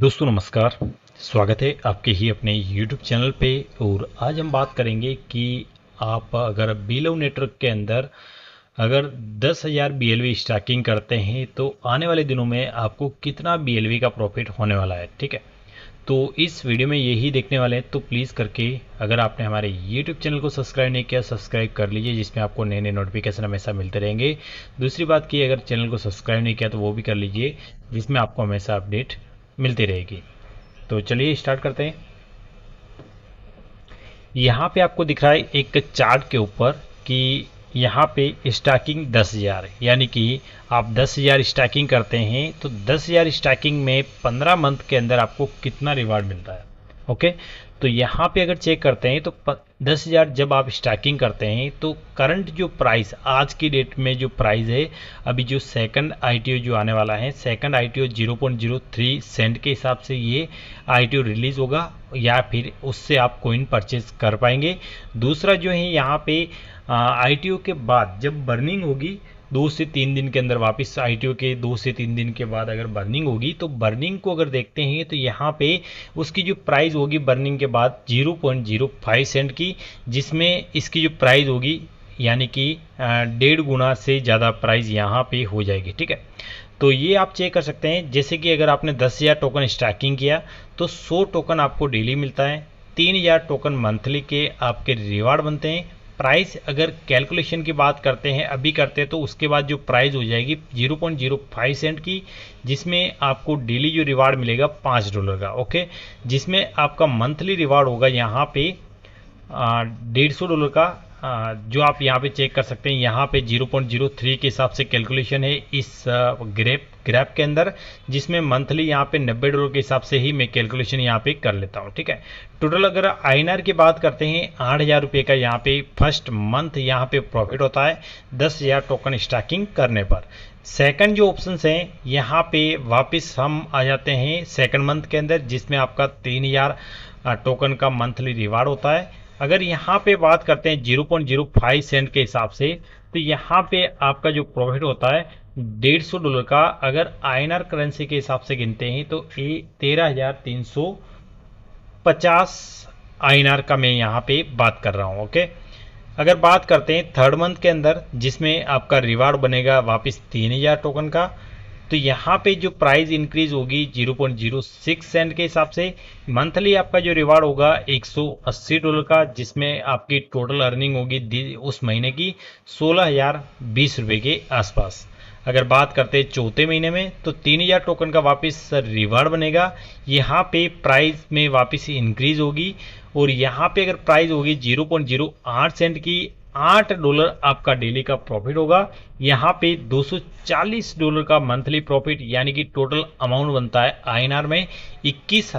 दोस्तों नमस्कार स्वागत है आपके ही अपने YouTube चैनल पे और आज हम बात करेंगे कि आप अगर बिलो नेटवर्क के अंदर अगर 10,000 हज़ार स्टाकिंग करते हैं तो आने वाले दिनों में आपको कितना बी का प्रॉफिट होने वाला है ठीक है तो इस वीडियो में यही देखने वाले हैं तो प्लीज़ करके अगर आपने हमारे YouTube चैनल को सब्सक्राइब नहीं किया सब्सक्राइब कर लीजिए जिसमें आपको नए नए नोटिफिकेशन हमेशा मिलते रहेंगे दूसरी बात की अगर चैनल को सब्सक्राइब नहीं किया तो वो भी कर लीजिए जिसमें आपको हमेशा अपडेट मिलती रहेगी तो चलिए स्टार्ट करते हैं यहाँ पे आपको दिख रहा है एक चार्ट के ऊपर कि यहाँ पे स्टैकिंग दस हज़ार यानी कि आप दस हज़ार स्टॉकिंग करते हैं तो दस हज़ार स्टॉकिंग में पंद्रह मंथ के अंदर आपको कितना रिवार्ड मिलता है ओके तो यहाँ पे अगर चेक करते हैं तो दस हज़ार जब आप स्ट्राइकिंग करते हैं तो करंट जो प्राइस आज की डेट में जो प्राइस है अभी जो सेकंड आईटीओ जो आने वाला है सेकंड आईटीओ 0.03 सेंट के हिसाब से ये आईटीओ रिलीज़ होगा या फिर उससे आप कोइन परचेज कर पाएंगे दूसरा जो है यहाँ पे आईटीओ के बाद जब बर्निंग होगी दो से तीन दिन के अंदर वापस आई के दो से तीन दिन के बाद अगर बर्निंग होगी तो बर्निंग को अगर देखते हैं तो यहाँ पे उसकी जो प्राइस होगी बर्निंग के बाद zero point zero five cent की जिसमें इसकी जो प्राइस होगी यानी कि डेढ़ गुना से ज़्यादा प्राइस यहाँ पे हो जाएगी ठीक है तो ये आप चेक कर सकते हैं जैसे कि अगर आपने दस हज़ार टोकन स्टैकिंग किया तो सौ टोकन आपको डेली मिलता है तीन हज़ार टोकन मंथली के आपके रिवार्ड बनते हैं प्राइस अगर कैलकुलेशन की बात करते हैं अभी करते हैं तो उसके बाद जो प्राइस हो जाएगी 0.05 सेंट की जिसमें आपको डेली जो रिवार्ड मिलेगा पाँच डॉलर का ओके जिसमें आपका मंथली रिवार्ड होगा यहाँ पे डेढ़ सौ डॉलर का जो आप यहाँ पे चेक कर सकते हैं यहाँ पे 0.03 के हिसाब से कैलकुलेशन है इस ग्रेप ग्रैप के अंदर जिसमें मंथली यहाँ पे 90 डॉलर के हिसाब से ही मैं कैलकुलेशन यहाँ पे कर लेता हूँ ठीक है टोटल अगर आईनआर की बात करते हैं आठ हज़ार रुपये का यहाँ पे फर्स्ट मंथ यहाँ पे प्रॉफिट होता है दस हज़ार टोकन स्टाकिंग करने पर सेकंड जो ऑप्शंस हैं यहाँ पे वापस हम आ जाते हैं सेकंड मंथ के अंदर जिसमें आपका तीन हज़ार टोकन का मंथली रिवार्ड होता है अगर यहाँ पे बात करते हैं zero point zero five cent के हिसाब से तो यहाँ पे आपका जो प्रॉफिट होता है डेढ़ सौ डॉलर का अगर आईएनआर करेंसी के हिसाब से गिनते हैं तो ये तेरह हज़ार तीन सौ पचास आर का मैं यहाँ पे बात कर रहा हूँ ओके अगर बात करते हैं थर्ड मंथ के अंदर जिसमें आपका रिवार्ड बनेगा वापस तीन हज़ार टोकन का तो यहाँ पे जो प्राइस इंक्रीज होगी 0.06 सेंट के हिसाब से मंथली आपका जो रिवार्ड होगा 180 डॉलर का जिसमें आपकी टोटल अर्निंग होगी उस महीने की सोलह हजार बीस रुपये के आसपास अगर बात करते हैं चौथे महीने में तो 3000 टोकन का वापस रिवार्ड बनेगा यहाँ पे प्राइस में वापस इंक्रीज होगी और यहाँ पे अगर प्राइस होगी 0.08 सेंट की आठ डॉलर आपका डेली का प्रॉफिट होगा यहाँ पे 240 डॉलर का मंथली प्रॉफिट यानी कि टोटल अमाउंट बनता है आईएनआर में इक्कीस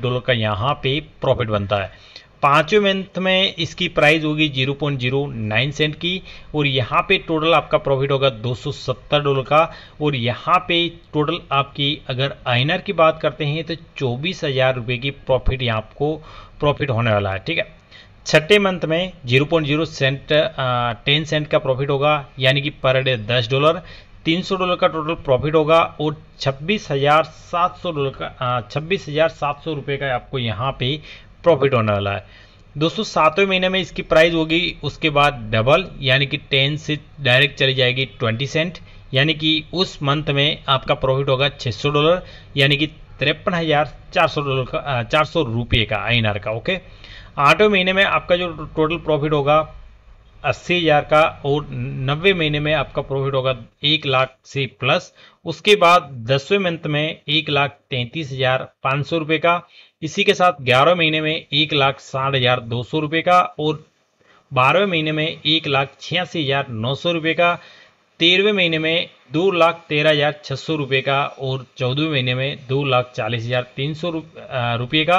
डॉलर का यहाँ पे प्रॉफिट बनता है पाँचवें मंथ में इसकी प्राइस होगी 0.09 सेंट की और यहाँ पे टोटल आपका प्रॉफिट होगा 270 डॉलर का और यहाँ पे टोटल आपकी अगर आइनर की बात करते हैं तो चौबीस हज़ार रुपये की प्रॉफिट यहाँ आपको प्रॉफिट होने वाला है ठीक है छठे मंथ में 0.0 सेंट टेन सेंट का प्रॉफिट होगा यानी कि पर डे 10 डॉलर 300 डॉलर का टोटल प्रॉफिट होगा और 26,700 डॉलर का छब्बीस हज़ार सात सौ रुपये का आपको यहाँ पे प्रॉफिट होने वाला है दोस्तों सातवें महीने में इसकी प्राइस होगी उसके बाद डबल यानी कि टेन से डायरेक्ट चली जाएगी ट्वेंटी सेंट यानी कि उस मंथ में आपका प्रॉफिट होगा 600 डॉलर यानी कि तिरपन हज़ार चार सौ डॉलर का चार सौ रुपये का आई का ओके आठवें महीने में आपका जो टोटल प्रॉफिट होगा अस्सी हज़ार का और नब्बे महीने में आपका प्रॉफिट होगा एक लाख से प्लस उसके बाद दसवें मंथ में एक लाख तैंतीस हज़ार पाँच सौ रुपये का इसी के साथ ग्यारह महीने में एक लाख साठ हज़ार दो सौ रुपये का और बारहवें महीने में एक लाख छियासी हज़ार नौ सौ रुपये का तेरहवें महीने में दो लाख तेरह हज़ार छः सौ रुपये का और चौदहवें महीने में दो लाख चालीस हज़ार तीन सौ रुपये का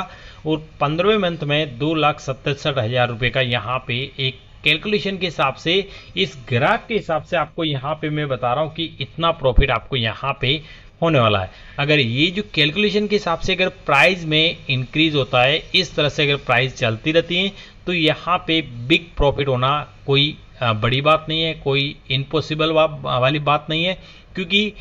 और पंद्रहवें मंथ में दो लाख सतसठ हज़ार रुपये का यहाँ पे एक कैलकुलेशन के हिसाब से इस ग्राफ के हिसाब से आपको यहाँ पे मैं बता रहा हूँ कि इतना प्रॉफिट आपको यहाँ पे होने वाला है अगर ये जो कैलकुलेशन के हिसाब से अगर प्राइस में इंक्रीज होता है इस तरह से अगर प्राइस चलती रहती है तो यहाँ पे बिग प्रॉफिट होना कोई बड़ी बात नहीं है कोई इम्पॉसिबल वाली बात नहीं है क्योंकि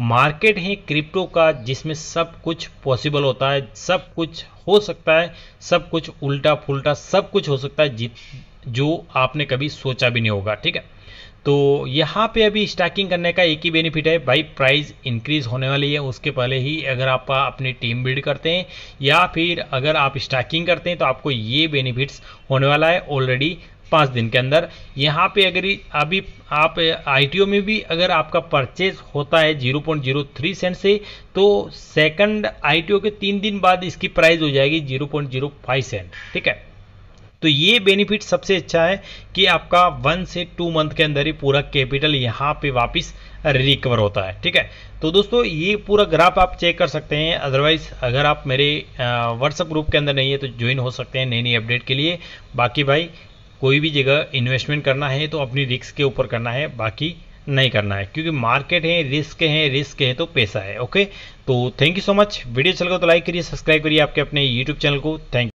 मार्केट है क्रिप्टो का जिसमें सब कुछ पॉसिबल होता है सब कुछ हो सकता है सब कुछ उल्टा फुलटा सब कुछ हो सकता है जो आपने कभी सोचा भी नहीं होगा ठीक है तो यहाँ पे अभी स्टैकिंग करने का एक ही बेनिफिट है भाई प्राइस इंक्रीज होने वाली है उसके पहले ही अगर आप अपनी टीम बिल्ड करते हैं या फिर अगर आप स्टैकिंग करते हैं तो आपको ये बेनिफिट्स होने वाला है ऑलरेडी पाँच दिन के अंदर यहाँ पे अगर अभी आप आईटीओ में भी अगर आपका परचेज होता है 0.03 सेंट से तो सेकंड आईटीओ के तीन दिन बाद इसकी प्राइस हो जाएगी 0.05 सेंट ठीक है तो ये बेनिफिट सबसे अच्छा है कि आपका वन से टू मंथ के अंदर ही पूरा कैपिटल यहाँ पे वापस रिकवर होता है ठीक है तो दोस्तों ये पूरा ग्राफ आप चेक कर सकते हैं अदरवाइज अगर आप मेरे व्हाट्सएप ग्रुप के अंदर नहीं है तो ज्वाइन हो सकते हैं नई नई अपडेट के लिए बाकी भाई कोई भी जगह इन्वेस्टमेंट करना है तो अपनी रिस्क के ऊपर करना है बाकी नहीं करना है क्योंकि मार्केट है रिस्क है रिस्क है तो पैसा है ओके तो thank you so much video चल अच्छा गए तो लाइक करिए सब्सक्राइब करिए आपके अपने यूट्यूब चैनल को थैंक